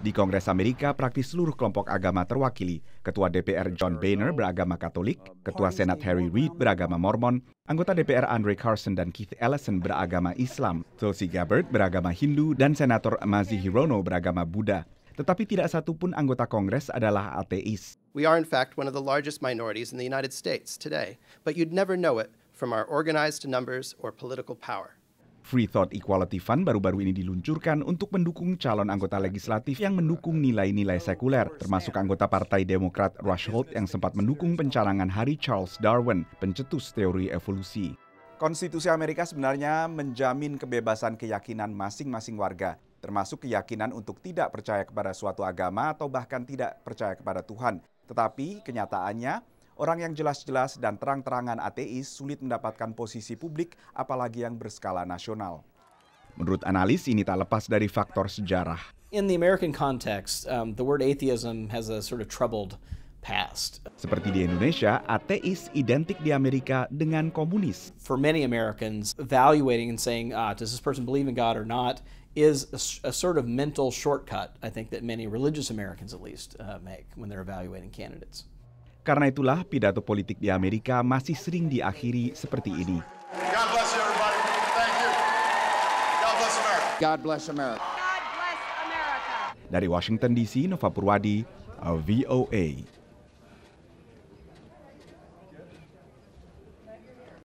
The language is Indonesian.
Di Kongres Amerika, praktis seluruh kelompok agama terwakili. Ketua DPR John Boehner beragama Katolik, Ketua Senat Harry Reid beragama Mormon, anggota DPR Andre Carson dan Keith Ellison beragama Islam, Tulsi Gabbard beragama Hindu, dan Senator Mazie Hirono beragama Buddha. Tetapi tidak satu pun anggota Kongres adalah ateis. We are in fact one of the largest minorities in the United States today, but you'd never know it from our organized numbers or political power. Free Thought Equality Fund baru-baru ini diluncurkan untuk mendukung calon anggota legislatif yang mendukung nilai-nilai sekuler, termasuk anggota Partai Demokrat Rush Holt yang sempat mendukung pencarangan Hari Charles Darwin, pencetus teori evolusi. Konstitusi Amerika sebenarnya menjamin kebebasan keyakinan masing-masing warga, termasuk keyakinan untuk tidak percaya kepada suatu agama atau bahkan tidak percaya kepada Tuhan. Tetapi kenyataannya, Orang yang jelas-jelas dan terang-terangan ateis sulit mendapatkan posisi publik, apalagi yang berskala nasional. Menurut analis, ini tak lepas dari faktor sejarah. In the American context, um, the word atheism has a sort of troubled past. Seperti di Indonesia, ateis identik di Amerika dengan komunis. For many Americans, evaluating and saying, ah, does this person believe in God or not, is a, a sort of mental shortcut, I think, that many religious Americans at least uh, make when they're evaluating candidates. Karena itulah pidato politik di Amerika masih sering diakhiri seperti ini. Dari Washington DC, Nova Purwadi, VOA.